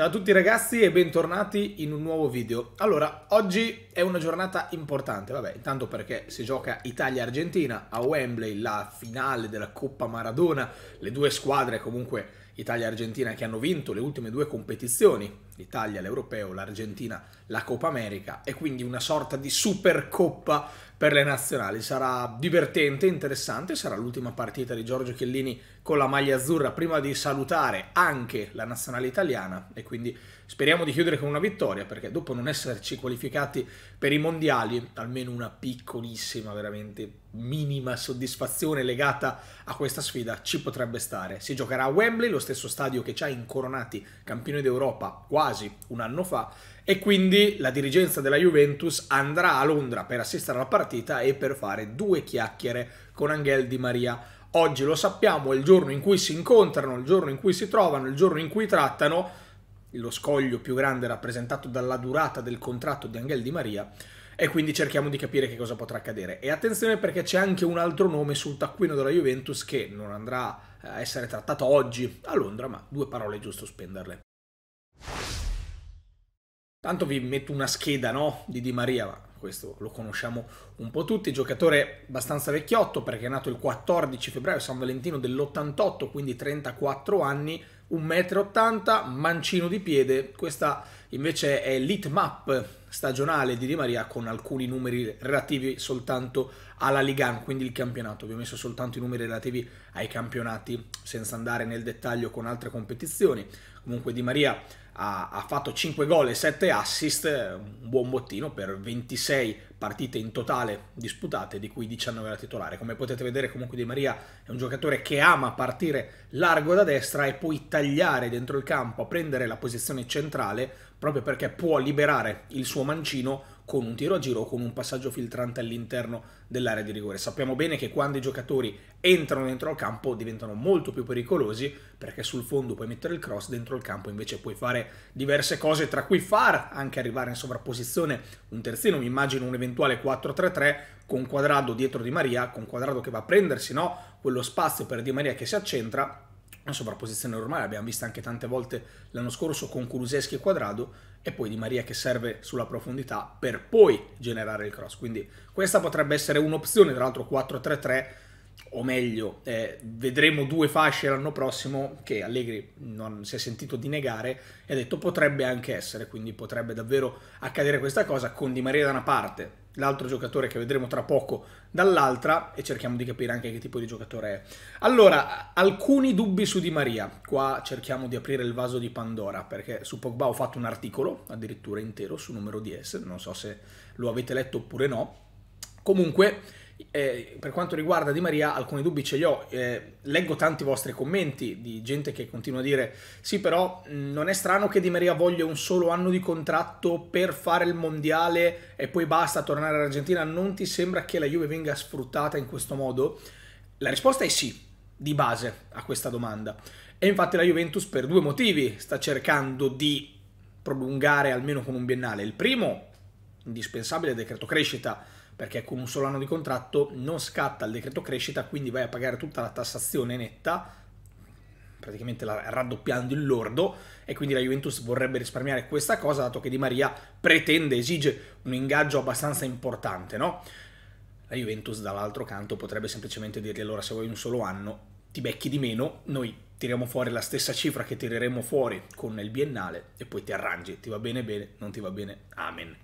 Ciao a tutti ragazzi e bentornati in un nuovo video. Allora, oggi è una giornata importante, vabbè, intanto perché si gioca Italia-Argentina a Wembley, la finale della Coppa Maradona, le due squadre comunque Italia e Argentina che hanno vinto le ultime due competizioni, l'Italia l'Europeo, l'Argentina la Coppa America e quindi una sorta di supercoppa per le nazionali. Sarà divertente, interessante, sarà l'ultima partita di Giorgio Chiellini con la maglia azzurra prima di salutare anche la nazionale italiana e quindi Speriamo di chiudere con una vittoria perché dopo non esserci qualificati per i mondiali, almeno una piccolissima, veramente minima soddisfazione legata a questa sfida ci potrebbe stare. Si giocherà a Wembley, lo stesso stadio che ci ha incoronati campioni d'Europa quasi un anno fa e quindi la dirigenza della Juventus andrà a Londra per assistere alla partita e per fare due chiacchiere con Angel Di Maria. Oggi lo sappiamo, è il giorno in cui si incontrano, il giorno in cui si trovano, il giorno in cui trattano lo scoglio più grande rappresentato dalla durata del contratto di Angel Di Maria e quindi cerchiamo di capire che cosa potrà accadere. E attenzione perché c'è anche un altro nome sul taccuino della Juventus che non andrà a essere trattato oggi a Londra, ma due parole è giusto spenderle. Tanto vi metto una scheda no? di Di Maria, ma questo lo conosciamo un po' tutti, giocatore abbastanza vecchiotto perché è nato il 14 febbraio San Valentino dell'88, quindi 34 anni, 1,80 m, mancino di piede, questa invece è l'itmap stagionale di Di Maria con alcuni numeri relativi soltanto alla Ligan, quindi il campionato, vi ho messo soltanto i numeri relativi ai campionati senza andare nel dettaglio con altre competizioni, comunque Di Maria ha, ha fatto 5 gol e 7 assist, un buon bottino per 26 partite in totale disputate, di cui 19 da titolare. Come potete vedere comunque Di Maria è un giocatore che ama partire largo da destra e poi tagliare dentro il campo, prendere la posizione centrale, proprio perché può liberare il suo mancino con un tiro a giro o con un passaggio filtrante all'interno dell'area di rigore. Sappiamo bene che quando i giocatori entrano dentro al campo diventano molto più pericolosi perché sul fondo puoi mettere il cross, dentro il campo invece puoi fare diverse cose, tra cui far anche arrivare in sovrapposizione un terzino, mi immagino un eventuale 4-3-3 con quadrado dietro di Maria, con quadrado che va a prendersi no? quello spazio per Di Maria che si accentra una sovrapposizione normale, abbiamo visto anche tante volte l'anno scorso con Kuluseschi e Quadrado e poi Di Maria che serve sulla profondità per poi generare il cross. Quindi questa potrebbe essere un'opzione, tra l'altro 4-3-3, o meglio, eh, vedremo due fasce l'anno prossimo che Allegri non si è sentito di negare e ha detto potrebbe anche essere, quindi potrebbe davvero accadere questa cosa con Di Maria da una parte, l'altro giocatore che vedremo tra poco dall'altra e cerchiamo di capire anche che tipo di giocatore è. Allora, alcuni dubbi su Di Maria. Qua cerchiamo di aprire il vaso di Pandora perché su Pogba ho fatto un articolo, addirittura intero, su numero DS, non so se lo avete letto oppure no. Comunque eh, per quanto riguarda Di Maria, alcuni dubbi ce li ho. Eh, leggo tanti vostri commenti di gente che continua a dire: Sì, però non è strano che Di Maria voglia un solo anno di contratto per fare il mondiale e poi basta tornare all'Argentina. Non ti sembra che la Juve venga sfruttata in questo modo? La risposta è sì, di base a questa domanda. E infatti la Juventus per due motivi sta cercando di prolungare almeno con un biennale. Il primo, indispensabile decreto crescita perché con un solo anno di contratto non scatta il decreto crescita, quindi vai a pagare tutta la tassazione netta, praticamente raddoppiando il lordo, e quindi la Juventus vorrebbe risparmiare questa cosa, dato che Di Maria pretende, esige un ingaggio abbastanza importante, no? La Juventus dall'altro canto potrebbe semplicemente dirgli allora se vuoi un solo anno ti becchi di meno, noi tiriamo fuori la stessa cifra che tireremo fuori con il biennale e poi ti arrangi, ti va bene bene, non ti va bene, amen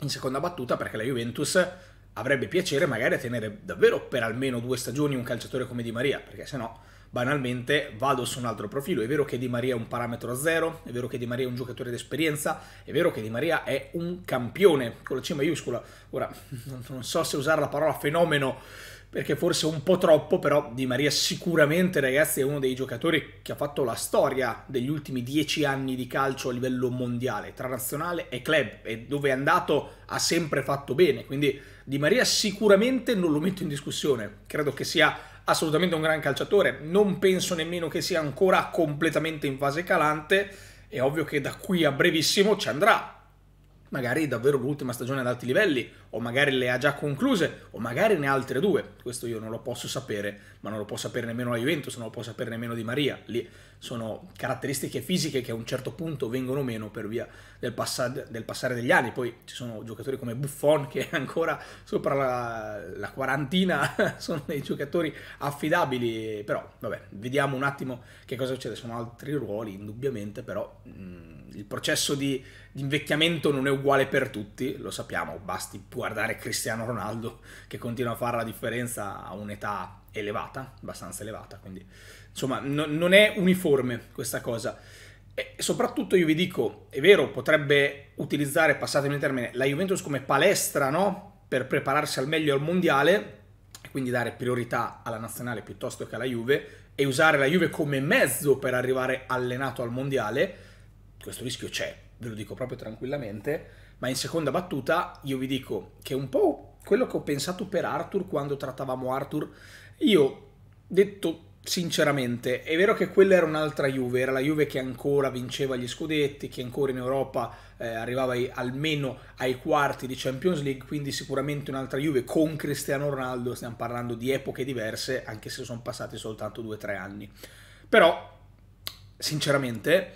in seconda battuta perché la Juventus avrebbe piacere magari a tenere davvero per almeno due stagioni un calciatore come Di Maria, perché se no banalmente vado su un altro profilo. È vero che Di Maria è un parametro a zero, è vero che Di Maria è un giocatore d'esperienza, è vero che Di Maria è un campione con la C maiuscola. Ora, non so se usare la parola fenomeno perché forse un po' troppo, però Di Maria sicuramente ragazzi è uno dei giocatori che ha fatto la storia degli ultimi dieci anni di calcio a livello mondiale, tra nazionale e club, e dove è andato ha sempre fatto bene, quindi Di Maria sicuramente non lo metto in discussione, credo che sia assolutamente un gran calciatore, non penso nemmeno che sia ancora completamente in fase calante, è ovvio che da qui a brevissimo ci andrà, magari davvero l'ultima stagione ad alti livelli, o magari le ha già concluse, o magari ne ha altre due. Questo io non lo posso sapere, ma non lo può sapere nemmeno la Juventus, non lo può sapere nemmeno Di Maria. Lì sono caratteristiche fisiche che a un certo punto vengono meno per via del, del passare degli anni. Poi ci sono giocatori come Buffon che ancora sopra la, la quarantina sono dei giocatori affidabili, però vabbè, vediamo un attimo che cosa succede. Sono altri ruoli, indubbiamente, però mh, mm, il processo di, di invecchiamento non è uguale per tutti, lo sappiamo, basti pure guardare Cristiano Ronaldo che continua a fare la differenza a un'età elevata, abbastanza elevata, quindi insomma no, non è uniforme questa cosa. E soprattutto io vi dico, è vero, potrebbe utilizzare, passatemi il termine, la Juventus come palestra, no? Per prepararsi al meglio al mondiale, e quindi dare priorità alla nazionale piuttosto che alla Juve, e usare la Juve come mezzo per arrivare allenato al mondiale, questo rischio c'è, ve lo dico proprio tranquillamente, ma in seconda battuta io vi dico che un po' quello che ho pensato per Arthur quando trattavamo Arthur, io detto sinceramente, è vero che quella era un'altra Juve, era la Juve che ancora vinceva gli scudetti, che ancora in Europa eh, arrivava ai, almeno ai quarti di Champions League, quindi sicuramente un'altra Juve con Cristiano Ronaldo, stiamo parlando di epoche diverse, anche se sono passati soltanto 2-3 anni. Però, sinceramente,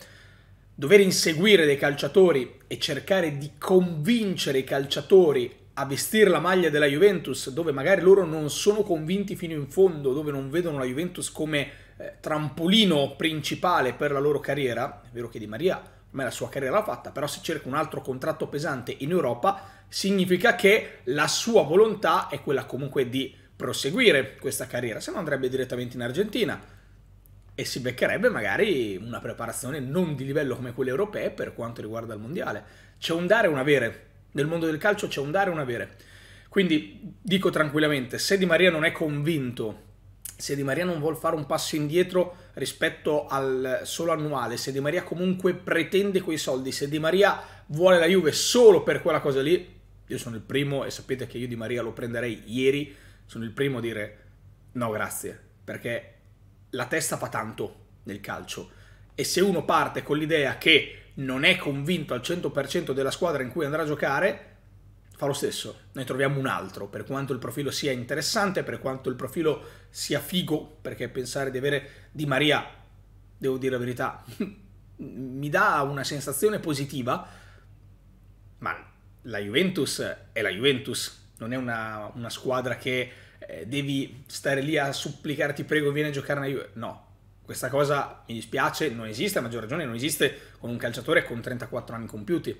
dover inseguire dei calciatori e cercare di convincere i calciatori a vestire la maglia della Juventus, dove magari loro non sono convinti fino in fondo, dove non vedono la Juventus come eh, trampolino principale per la loro carriera, è vero che Di Maria ormai la sua carriera l'ha fatta, però se cerca un altro contratto pesante in Europa, significa che la sua volontà è quella comunque di proseguire questa carriera, se no andrebbe direttamente in Argentina e si beccherebbe magari una preparazione non di livello come quelle europee per quanto riguarda il mondiale. C'è un dare e un avere, nel mondo del calcio c'è un dare e un avere. Quindi dico tranquillamente, se Di Maria non è convinto, se Di Maria non vuole fare un passo indietro rispetto al solo annuale, se Di Maria comunque pretende quei soldi, se Di Maria vuole la Juve solo per quella cosa lì, io sono il primo e sapete che io Di Maria lo prenderei ieri, sono il primo a dire no grazie, perché la testa fa tanto nel calcio e se uno parte con l'idea che non è convinto al 100% della squadra in cui andrà a giocare, fa lo stesso, ne troviamo un altro, per quanto il profilo sia interessante, per quanto il profilo sia figo, perché pensare di avere Di Maria, devo dire la verità, mi dà una sensazione positiva, ma la Juventus è la Juventus, non è una, una squadra che eh, devi stare lì a supplicare, ti prego, vieni a giocare nella Juve. No, questa cosa mi dispiace, non esiste, a maggior ragione non esiste con un calciatore con 34 anni compiuti.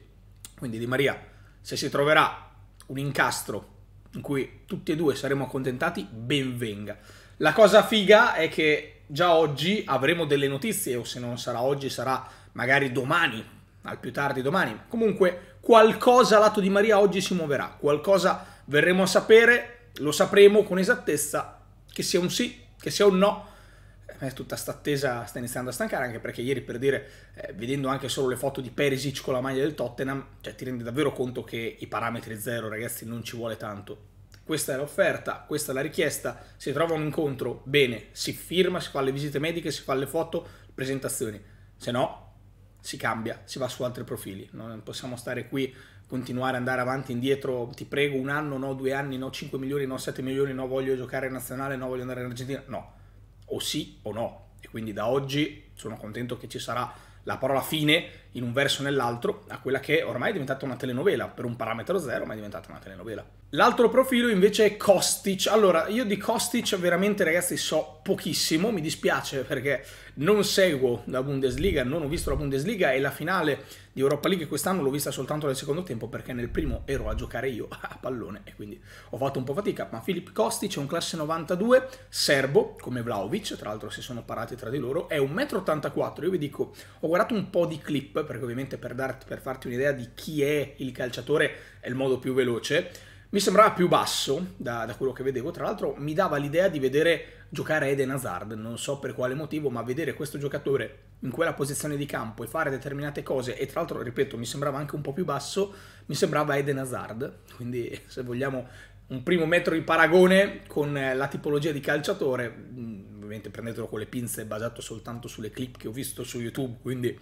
Quindi Di Maria, se si troverà un incastro in cui tutti e due saremo accontentati, ben venga. La cosa figa è che già oggi avremo delle notizie, o se non sarà oggi sarà magari domani, al più tardi domani. Comunque qualcosa lato di Maria oggi si muoverà, qualcosa verremo a sapere lo sapremo con esattezza che sia un sì, che sia un no. Eh, tutta questa attesa sta iniziando a stancare, anche perché ieri per dire, eh, vedendo anche solo le foto di Perisic con la maglia del Tottenham, cioè ti rendi davvero conto che i parametri zero, ragazzi, non ci vuole tanto. Questa è l'offerta, questa è la richiesta, si trova un incontro, bene, si firma, si fa le visite mediche, si fa le foto, presentazioni. Se no, si cambia, si va su altri profili. Non possiamo stare qui continuare ad andare avanti e indietro, ti prego un anno, no due anni, no 5 milioni, no 7 milioni, no voglio giocare in nazionale, no voglio andare in Argentina, no, o sì o no. E quindi da oggi sono contento che ci sarà la parola fine in un verso o nell'altro a quella che ormai è diventata una telenovela, per un parametro zero ma è diventata una telenovela. L'altro profilo invece è Kostic, allora io di Kostic veramente ragazzi so pochissimo, mi dispiace perché non seguo la Bundesliga, non ho visto la Bundesliga e la finale di Europa League quest'anno l'ho vista soltanto nel secondo tempo perché nel primo ero a giocare io a pallone e quindi ho fatto un po' fatica, ma Filip Kostic è un classe 92, serbo come Vlaovic, tra l'altro si sono parati tra di loro, è 1,84 m, io vi dico ho guardato un po' di clip clip, perché ovviamente per, darti, per farti un'idea di chi è il calciatore è il modo più veloce, mi sembrava più basso da, da quello che vedevo, tra l'altro mi dava l'idea di vedere giocare Eden Hazard, non so per quale motivo, ma vedere questo giocatore in quella posizione di campo e fare determinate cose, e tra l'altro, ripeto, mi sembrava anche un po' più basso, mi sembrava Eden Hazard, quindi se vogliamo un primo metro di paragone con eh, la tipologia di calciatore ovviamente prendetelo con le pinze, è basato soltanto sulle clip che ho visto su YouTube, quindi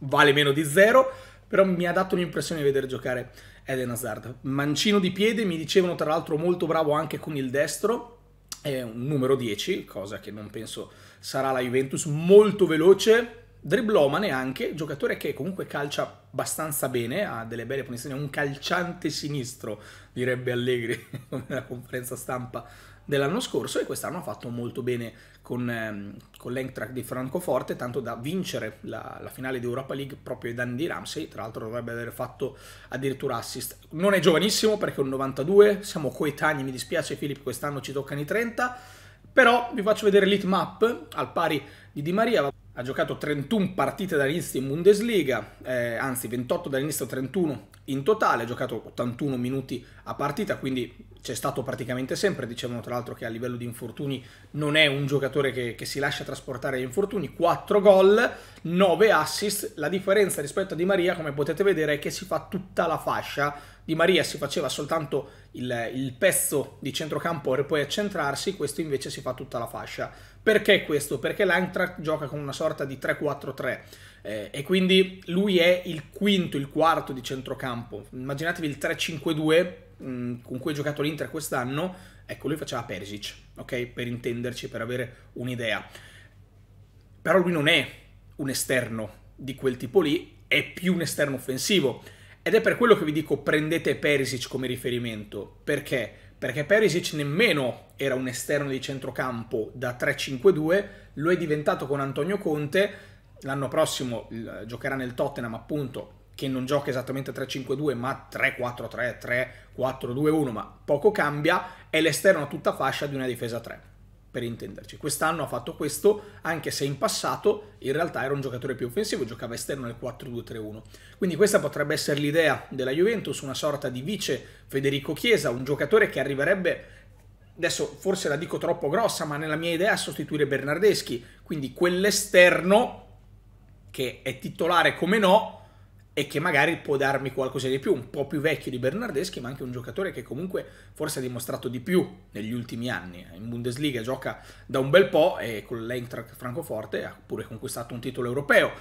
vale meno di zero, però mi ha dato l'impressione di vedere giocare Eden Hazard. Mancino di piede, mi dicevano tra l'altro molto bravo anche con il destro, è un numero 10, cosa che non penso sarà la Juventus, molto veloce, Driblomane anche, giocatore che comunque calcia abbastanza bene, ha delle belle punizioni, è un calciante sinistro, direbbe Allegri come nella conferenza stampa dell'anno scorso e quest'anno ha fatto molto bene con, ehm, con l'Eintracht di Francoforte, tanto da vincere la, la, finale di Europa League proprio ai danni di Ramsey, tra l'altro dovrebbe aver fatto addirittura assist. Non è giovanissimo perché è un 92, siamo coetanei, mi dispiace Filippo, quest'anno ci toccano i 30, però vi faccio vedere l'heat map al pari di Di Maria ha giocato 31 partite dall'inizio in Bundesliga, eh, anzi 28 dall'inizio 31 in totale, ha giocato 81 minuti a partita, quindi c'è stato praticamente sempre, dicevano tra l'altro che a livello di infortuni non è un giocatore che, che si lascia trasportare agli infortuni, 4 gol, 9 assist, la differenza rispetto a Di Maria come potete vedere è che si fa tutta la fascia, Di Maria si faceva soltanto il, il pezzo di centrocampo per poi accentrarsi, questo invece si fa tutta la fascia perché questo? Perché l'Eintracht gioca con una sorta di 3-4-3 eh, e quindi lui è il quinto, il quarto di centrocampo. Immaginatevi il 3-5-2 mm, con cui ha giocato l'Inter quest'anno, ecco lui faceva Perisic, ok? Per intenderci, per avere un'idea. Però lui non è un esterno di quel tipo lì, è più un esterno offensivo. Ed è per quello che vi dico prendete Perisic come riferimento, perché perché Perisic nemmeno era un esterno di centrocampo da 3-5-2, lo è diventato con Antonio Conte, l'anno prossimo giocherà nel Tottenham appunto, che non gioca esattamente 3-5-2 ma 3-4-3, 3-4-2-1, ma poco cambia, è l'esterno a tutta fascia di una difesa 3 per intenderci. Quest'anno ha fatto questo, anche se in passato in realtà era un giocatore più offensivo, giocava esterno nel 4-2-3-1. Quindi questa potrebbe essere l'idea della Juventus, una sorta di vice Federico Chiesa, un giocatore che arriverebbe adesso forse la dico troppo grossa, ma nella mia idea a sostituire Bernardeschi, quindi quell'esterno che è titolare come no, e che magari può darmi qualcosa di più, un po' più vecchio di Bernardeschi, ma anche un giocatore che comunque forse ha dimostrato di più negli ultimi anni. In Bundesliga gioca da un bel po' e con l'Eintracht Francoforte ha pure conquistato un titolo europeo.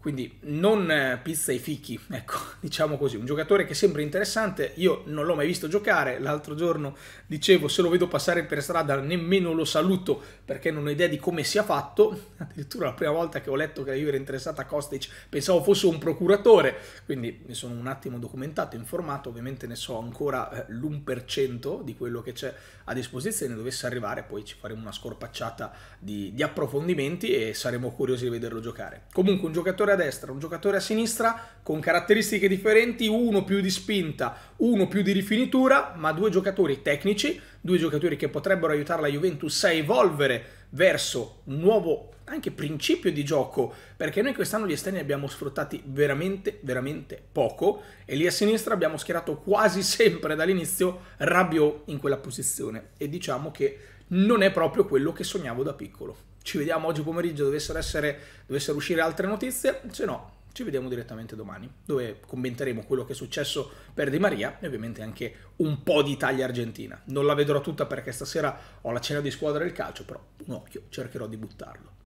Quindi non eh, pizza e fichi, ecco, diciamo così, un giocatore che sembra interessante, io non l'ho mai visto giocare, l'altro giorno dicevo se lo vedo passare per strada nemmeno lo saluto perché non ho idea di come sia fatto, addirittura la prima volta che ho letto che io Juve era interessata a Kostic pensavo fosse un procuratore, quindi mi sono un attimo documentato, informato, ovviamente ne so ancora eh, l'1% di quello che c'è a disposizione, dovesse arrivare poi ci faremo una scorpacciata di, di approfondimenti e saremo curiosi di vederlo giocare. Comunque un giocatore a destra, un giocatore a sinistra con caratteristiche differenti, uno più di spinta, uno più di rifinitura, ma due giocatori tecnici, due giocatori che potrebbero aiutare la Juventus a evolvere verso un nuovo anche principio di gioco, perché noi quest'anno gli esterni abbiamo sfruttati veramente, veramente poco e lì a sinistra abbiamo schierato quasi sempre dall'inizio Rabiot in quella posizione e diciamo che non è proprio quello che sognavo da piccolo. Ci vediamo oggi pomeriggio, dovessero, essere, dovessero uscire altre notizie, se no ci vediamo direttamente domani, dove commenteremo quello che è successo per Di Maria e ovviamente anche un po' di Italia-Argentina. Non la vedrò tutta perché stasera ho la cena di squadra del calcio, però un occhio cercherò di buttarlo.